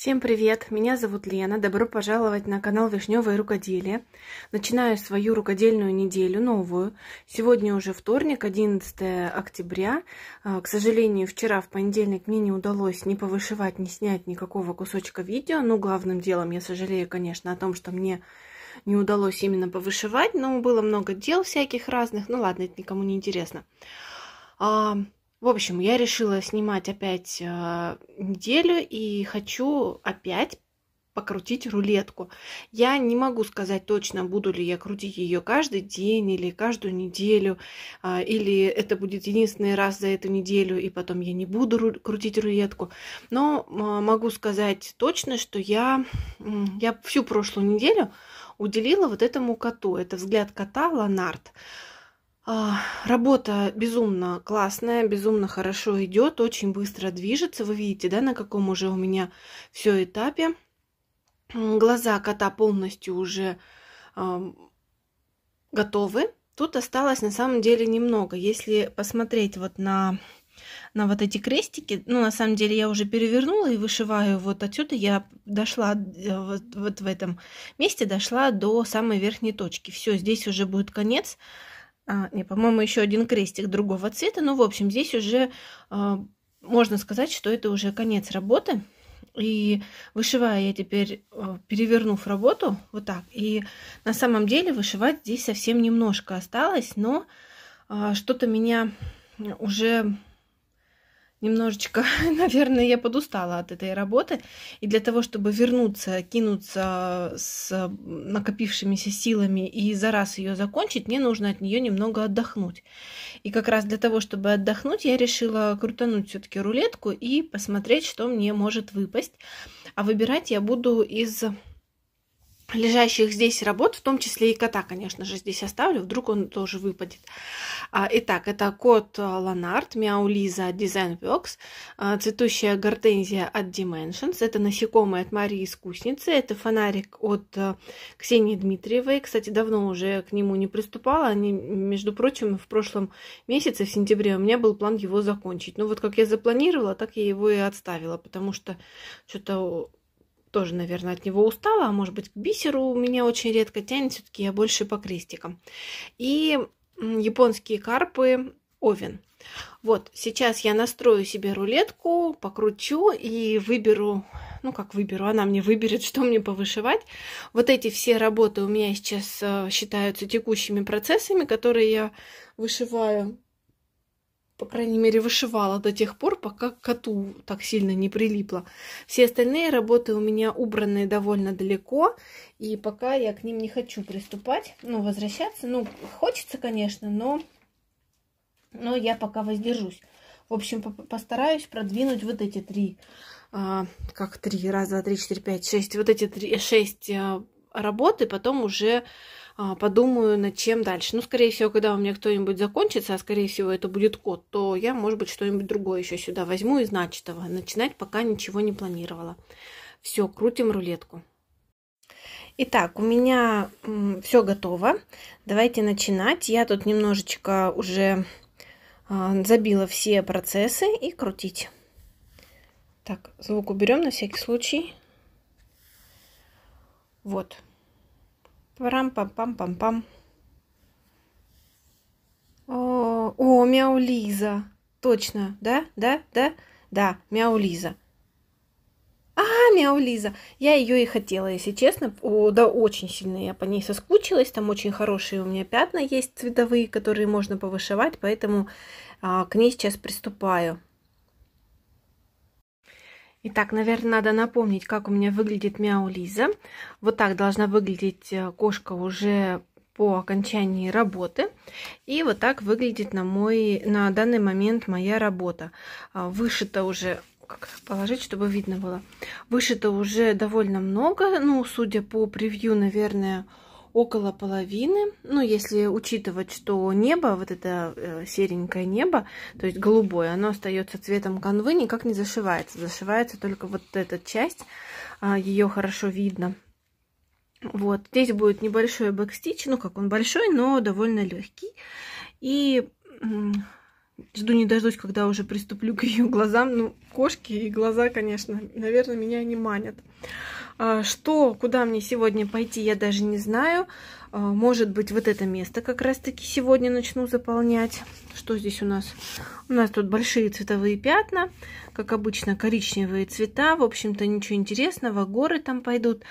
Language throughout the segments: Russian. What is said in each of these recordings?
Всем привет! Меня зовут Лена. Добро пожаловать на канал Вишневое рукоделие. Начинаю свою рукодельную неделю, новую. Сегодня уже вторник, 11 октября. А, к сожалению, вчера в понедельник мне не удалось ни повышивать, ни снять никакого кусочка видео. Но ну, главным делом я сожалею, конечно, о том, что мне не удалось именно повышивать, но было много дел всяких разных. Ну ладно, это никому не интересно. А, в общем, я решила снимать опять э, неделю и хочу опять покрутить рулетку. Я не могу сказать точно, буду ли я крутить ее каждый день или каждую неделю, а, или это будет единственный раз за эту неделю, и потом я не буду ру крутить рулетку. Но а, могу сказать точно, что я, я всю прошлую неделю уделила вот этому коту. Это взгляд кота Ланарт. А, работа безумно классная, безумно хорошо идет, очень быстро движется. Вы видите, да, на каком уже у меня все этапе. Глаза кота полностью уже э, готовы. Тут осталось на самом деле немного. Если посмотреть вот на, на вот эти крестики, ну, на самом деле я уже перевернула и вышиваю вот отсюда. Я дошла э, вот, вот в этом месте, дошла до самой верхней точки. Все, здесь уже будет конец. Конец а, не, по-моему, еще один крестик другого цвета. Ну, в общем, здесь уже а, можно сказать, что это уже конец работы. И вышивая, я теперь, а, перевернув работу вот так. И на самом деле вышивать здесь совсем немножко осталось, но а, что-то меня уже немножечко, наверное, я подустала от этой работы. И для того, чтобы вернуться, кинуться с накопившимися силами и за раз ее закончить, мне нужно от нее немного отдохнуть. И как раз для того, чтобы отдохнуть, я решила крутануть все-таки рулетку и посмотреть, что мне может выпасть. А выбирать я буду из лежащих здесь работ, в том числе и кота, конечно же, здесь оставлю, вдруг он тоже выпадет. А, итак, это кот э, Ланарт, Мяу Лиза от Design Works, э, цветущая гортензия от Dimensions, это насекомые от Марии Искусницы, это фонарик от э, Ксении Дмитриевой, кстати, давно уже к нему не приступала, они, между прочим, в прошлом месяце, в сентябре, у меня был план его закончить, но вот как я запланировала, так я его и отставила, потому что что-то тоже, наверное, от него устала, а может быть, к бисеру меня очень редко тянет, все-таки я больше по крестикам. И японские карпы овен. Вот, сейчас я настрою себе рулетку, покручу и выберу, ну как выберу, она мне выберет, что мне повышивать. Вот эти все работы у меня сейчас э, считаются текущими процессами, которые я вышиваю по крайней мере, вышивала до тех пор, пока к коту так сильно не прилипла. Все остальные работы у меня убраны довольно далеко, и пока я к ним не хочу приступать, ну, возвращаться. Ну, хочется, конечно, но, но я пока воздержусь. В общем, по постараюсь продвинуть вот эти три, а, как три, раз, два, три, четыре, пять, шесть, вот эти три, шесть а, работы, потом уже а, подумаю, над чем дальше. Ну, скорее всего, когда у меня кто-нибудь закончится, а скорее всего это будет кот, то я, может быть, что-нибудь другое еще сюда возьму из начатого. Начинать пока ничего не планировала. Все, крутим рулетку. Итак, у меня все готово. Давайте начинать. Я тут немножечко уже а, забила все процессы и крутить. Так, звук уберем на всякий случай. Вот. Парам-пам-пам-пам-пам. О, о, мяу Лиза. Точно, да, да, да, да, мяу Лиза. А, мяу Лиза. Я ее и хотела, если честно. О, да, очень сильно я по ней соскучилась. Там очень хорошие у меня пятна есть цветовые, которые можно повышивать, поэтому а, к ней сейчас приступаю. Итак, наверное, надо напомнить, как у меня выглядит Мяу Лиза. Вот так должна выглядеть э, кошка уже по окончании работы. И вот так выглядит на, мой, на данный момент моя работа. А, вышито уже как положить, чтобы видно было. Вышито уже довольно много. Ну, судя по превью, наверное, около половины. Ну, если учитывать, что небо, вот это э, серенькое небо, то есть голубое, оно остается цветом канвы, никак не зашивается. Зашивается только вот эта часть, а, ее хорошо видно. Вот, здесь будет небольшой бэкстич, ну как он большой, но довольно легкий. И жду не дождусь, когда уже приступлю к ее глазам. Ну, кошки и глаза, конечно, наверное, меня не манят. А что, куда мне сегодня пойти, я даже не знаю. А, может быть, вот это место как раз-таки сегодня начну заполнять. Что здесь у нас? У нас тут большие цветовые пятна, как обычно, коричневые цвета. В общем-то, ничего интересного, горы там пойдут.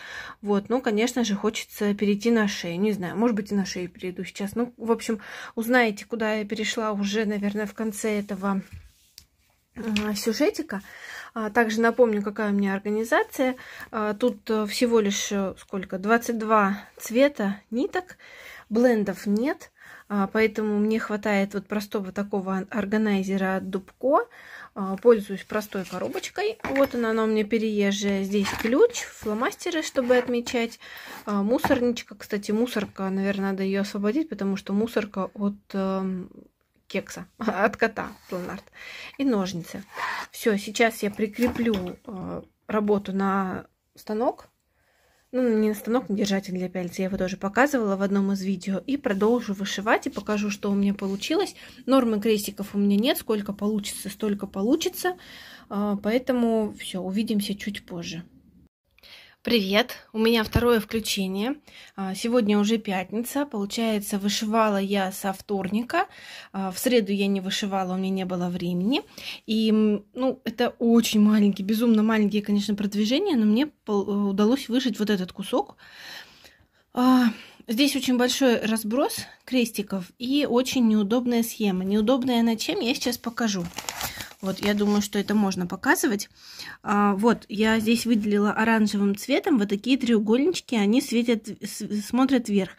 Вот, ну, конечно же, хочется перейти на шею. Не знаю, может быть, и на шею перейду сейчас. Ну, в общем, узнаете, куда я перешла уже, наверное, в конце этого а, сюжетика. А, также напомню, какая у меня организация. А, тут э, всего лишь э, сколько? 22 цвета ниток. Блендов нет, а, поэтому мне хватает вот простого такого органайзера от Дубко. Пользуюсь простой коробочкой. Вот она, она у меня переезжая. Здесь ключ, фломастеры, чтобы отмечать. Мусорничка, кстати, мусорка, наверное, надо ее освободить, потому что мусорка от эм, кекса, от кота планарт. И ножницы. Все, сейчас я прикреплю э, работу на станок. Ну, не на станок, на держатель для пяльц. Я его тоже показывала в одном из видео. И продолжу вышивать и покажу, что у меня получилось. Нормы крестиков у меня нет. Сколько получится, столько получится. Э, поэтому все, увидимся чуть позже. Привет! У меня второе включение. А, сегодня уже пятница. Получается, вышивала я со вторника. А, в среду я не вышивала, у меня не было времени. И, ну, это очень маленькие, безумно маленькие, конечно, продвижения, но мне э, удалось вышить вот этот кусок. А, здесь очень большой разброс крестиков и очень неудобная схема. Неудобная она чем, я сейчас покажу. Вот, я думаю, что это можно показывать. А, вот, я здесь выделила оранжевым цветом вот такие треугольнички, они светят, смотрят вверх.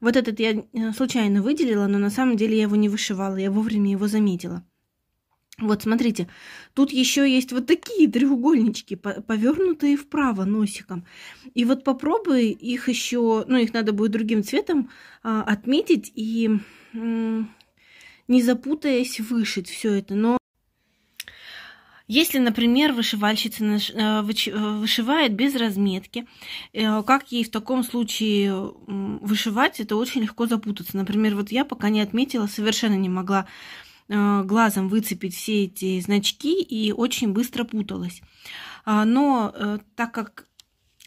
Вот этот я э, случайно выделила, но на самом деле я его не вышивала, я вовремя его заметила. Вот, смотрите, тут еще есть вот такие треугольнички, повернутые вправо носиком. И вот попробуй их еще, ну, их надо будет другим цветом а, отметить и не запутаясь вышить все это. Но если, например, вышивальщица э, э, вышивает без разметки, э, как ей в таком случае вышивать, это очень легко запутаться. Например, вот я пока не отметила, совершенно не могла глазом выцепить все эти значки и очень быстро путалась. А, но так как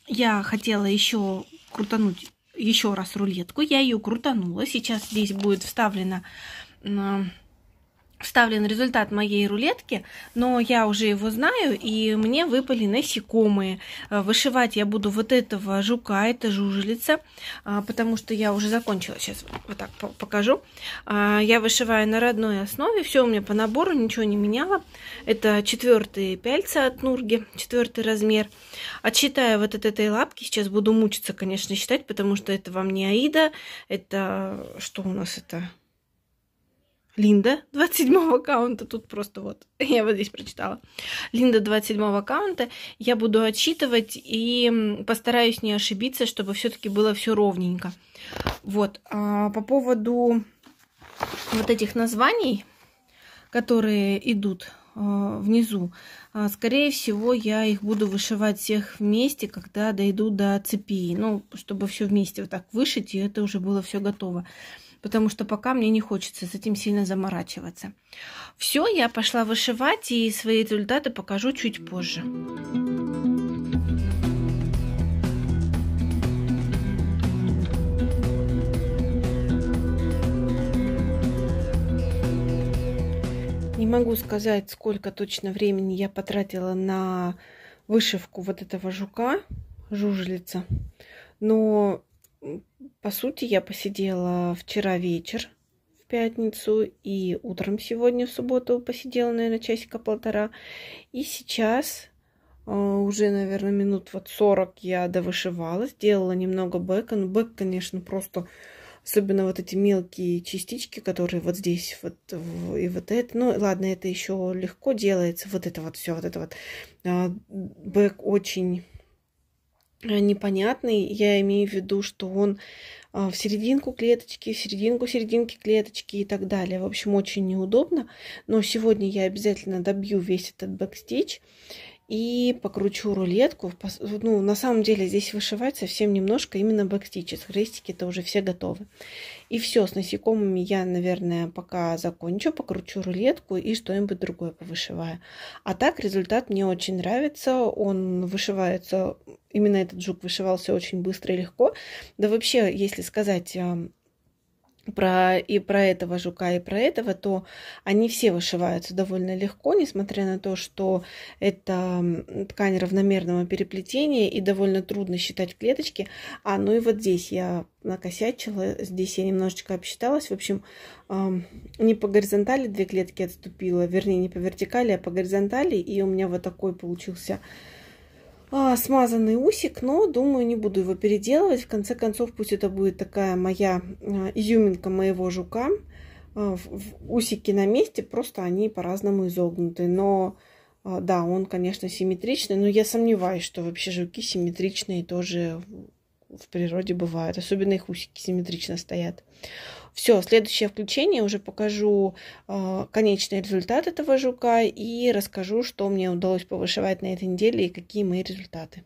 я хотела еще крутануть еще раз рулетку, я ее крутанула. Сейчас здесь будет вставлена вставлен результат моей рулетки, но я уже его знаю, и мне выпали насекомые. Э, вышивать я буду вот этого жука, это жужелица, а, потому что я уже закончила. Сейчас вот так покажу. А, я вышиваю на родной основе, все у меня по набору, ничего не меняла. Это четвертые пяльца от Нурги, четвертый размер. Отсчитаю вот от этой лапки, сейчас буду мучиться, конечно, считать, потому что это вам не Аида, это что у нас это? Линда 27 аккаунта, тут просто вот, я вот здесь прочитала. Линда 27 аккаунта, я буду отчитывать и постараюсь не ошибиться, чтобы все-таки было все ровненько. Вот, а по поводу вот этих названий, которые идут а, внизу. А, скорее всего, я их буду вышивать всех вместе, когда дойду до цепи. Ну, чтобы все вместе вот так вышить, и это уже было все готово потому что пока мне не хочется с этим сильно заморачиваться. Все, я пошла вышивать и свои результаты покажу чуть позже. Не могу сказать, сколько точно времени я потратила на вышивку вот этого жука, жужелица. Но по сути, я посидела вчера вечер в пятницу и утром сегодня в субботу посидела, наверное, часика-полтора. И сейчас э, уже, наверное, минут вот 40 я довышивала, сделала немного бэка. Ну, бэк, конечно, просто особенно вот эти мелкие частички, которые вот здесь вот и вот это. Ну, ладно, это еще легко делается, вот это вот все, вот это вот. А, бэк очень Э, непонятный. Я имею в виду, что он э, в серединку клеточки, в серединку серединки клеточки и так далее. В общем, очень неудобно. Но сегодня я обязательно добью весь этот бэкстич и покручу рулетку. Ну, на самом деле здесь вышивать совсем немножко именно бэкстичес. Крестики-то уже все готовы. И все, с насекомыми я, наверное, пока закончу, покручу рулетку и что-нибудь другое повышиваю. А так результат мне очень нравится. Он вышивается, именно этот жук вышивался очень быстро и легко. Да вообще, если сказать эм, про, и про этого жука, и про этого, то они все вышиваются довольно легко, несмотря на то, что это ткань равномерного переплетения и довольно трудно считать клеточки. А, ну и вот здесь я накосячила, здесь я немножечко обсчиталась. В общем, не по горизонтали две клетки отступила, вернее, не по вертикали, а по горизонтали, и у меня вот такой получился а, смазанный усик, но думаю, не буду его переделывать. В конце концов, пусть это будет такая моя а, изюминка моего жука. А, усики на месте, просто они по-разному изогнуты. Но а, да, он, конечно, симметричный, но я сомневаюсь, что вообще жуки симметричные тоже в природе бывают. Особенно их усики симметрично стоят. Все, следующее включение уже покажу э, конечный результат этого жука и расскажу, что мне удалось повышивать на этой неделе и какие мои результаты.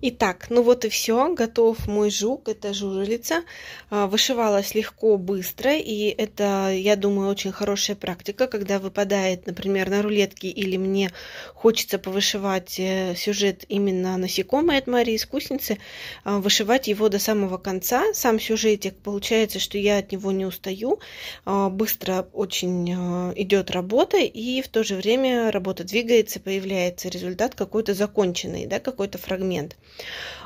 Итак, ну вот и все, готов мой жук, это жужелица. А, вышивалась легко, быстро, и это, я думаю, очень хорошая практика, когда выпадает, например, на рулетке, или мне хочется повышивать э, сюжет именно насекомые от Марии Искусницы, а, вышивать его до самого конца. Сам сюжетик, получается, что я от него не устаю, а, быстро очень э, идет работа, и в то же время работа двигается, появляется результат какой-то законченный, да, какой-то фрагмент.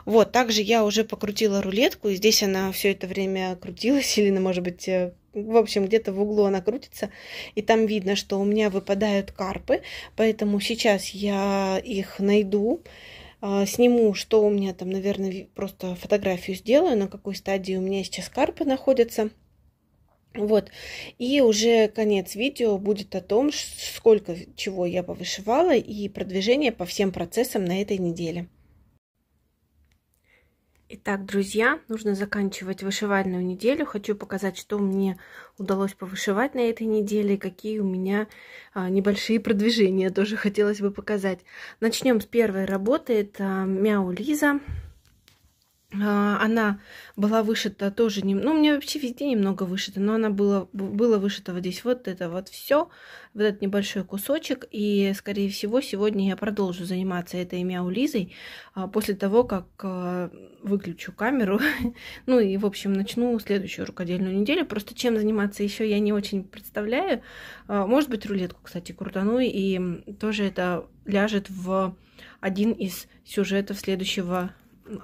Вот, также я уже покрутила рулетку, и здесь она все это время крутилась, или, ну, может быть, э, в общем, где-то в углу она крутится, и там видно, что у меня выпадают карпы, поэтому сейчас я их найду, а, сниму, что у меня там, наверное, просто фотографию сделаю, на какой стадии у меня сейчас карпы находятся. Вот, и уже конец видео будет о том, сколько чего я повышивала и продвижение по всем процессам на этой неделе. Итак, друзья, нужно заканчивать вышивальную неделю. Хочу показать, что мне удалось повышивать на этой неделе, и какие у меня а, небольшие продвижения тоже хотелось бы показать. Начнем с первой работы. Это Мяу Лиза. А, она была вышита тоже, не... ну, у меня вообще везде немного вышита, но она была, была вышита вот здесь вот это вот все, вот этот небольшой кусочек, и, скорее всего, сегодня я продолжу заниматься этой мяулизой а, после того, как а, выключу камеру, ну, и, в общем, начну следующую рукодельную неделю, просто чем заниматься еще я не очень представляю, может быть, рулетку, кстати, крутану, и тоже это ляжет в один из сюжетов следующего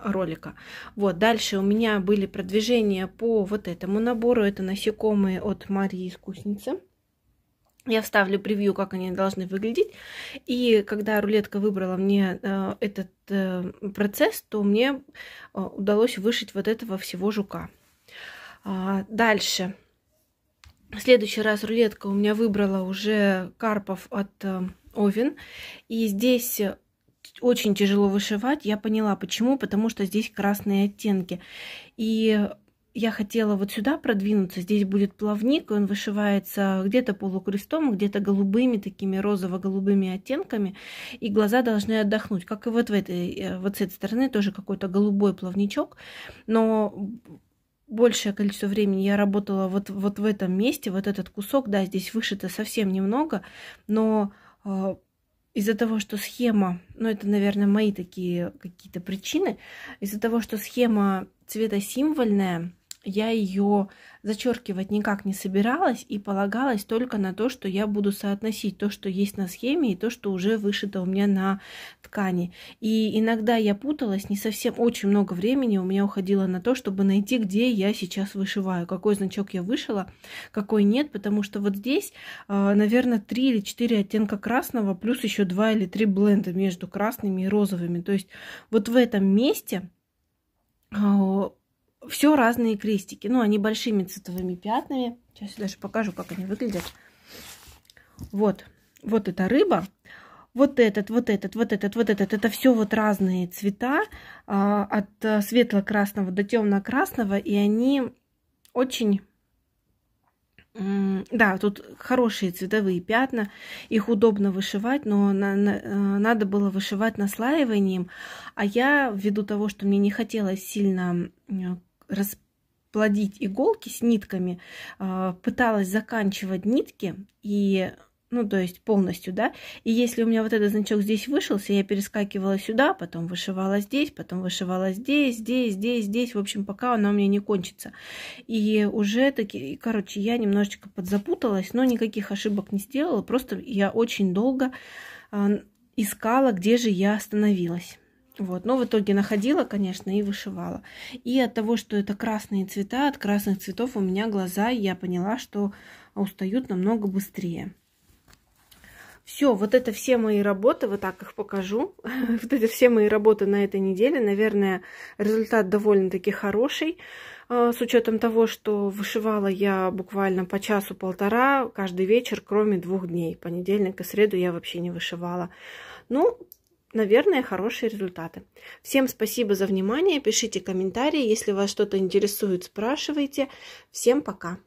ролика. Вот, дальше у меня были продвижения по вот этому набору. Это насекомые от Марии Искусницы. Я вставлю превью, как они должны выглядеть. И когда рулетка выбрала мне э, этот э, процесс, то мне э, удалось вышить вот этого всего жука. А, дальше. В следующий раз рулетка у меня выбрала уже карпов от э, Овен. И здесь очень тяжело вышивать. Я поняла, почему. Потому что здесь красные оттенки. И я хотела вот сюда продвинуться. Здесь будет плавник, он вышивается где-то полукрестом, где-то голубыми, такими розово-голубыми оттенками. И глаза должны отдохнуть. Как и вот, в этой, э, вот с этой стороны тоже какой-то голубой плавничок. Но большее количество времени я работала вот, вот в этом месте, вот этот кусок. Да, здесь вышито совсем немного, но а, из-за того, что схема, ну это, наверное, мои такие какие-то причины, из-за того, что схема цвета символьная, я ее зачеркивать никак не собиралась и полагалась только на то, что я буду соотносить то, что есть на схеме и то, что уже вышито у меня на ткани. И иногда я путалась, не совсем очень много времени у меня уходило на то, чтобы найти, где я сейчас вышиваю, какой значок я вышила, какой нет, потому что вот здесь, а, наверное, 3 или 4 оттенка красного, плюс еще 2 или 3 бленда между красными и розовыми. То есть вот в этом месте а, все разные крестики. Ну, они большими цветовыми пятнами. Сейчас я даже покажу, как они выглядят. Вот. Вот эта рыба. Вот этот, вот этот, вот этот, вот этот. Это все вот разные цвета. А, от э, светло-красного до темно-красного. И они очень... Да, тут хорошие цветовые пятна, их удобно вышивать, но э, надо было вышивать наслаиванием. А я, ввиду того, что мне не хотелось сильно расплодить иголки с нитками, а, пыталась заканчивать нитки и ну, то есть полностью, да, и если у меня вот этот значок здесь вышелся, я перескакивала сюда, потом вышивала здесь, потом вышивала здесь, здесь, здесь, здесь, в общем, пока она у меня не кончится. И уже таки, короче, я немножечко подзапуталась, но никаких ошибок не сделала, просто я очень долго а, искала, где же я остановилась. Вот. Но в итоге находила, конечно, и вышивала. И от того, что это красные цвета, от красных цветов у меня глаза, я поняла, что устают намного быстрее. Все, вот это все мои работы, вот так их покажу. вот это все мои работы на этой неделе. Наверное, результат довольно-таки хороший, а, с учетом того, что вышивала я буквально по часу-полтора каждый вечер, кроме двух дней. Понедельник и среду я вообще не вышивала. Ну, наверное, хорошие результаты. Всем спасибо за внимание. Пишите комментарии. Если вас что-то интересует, спрашивайте. Всем пока.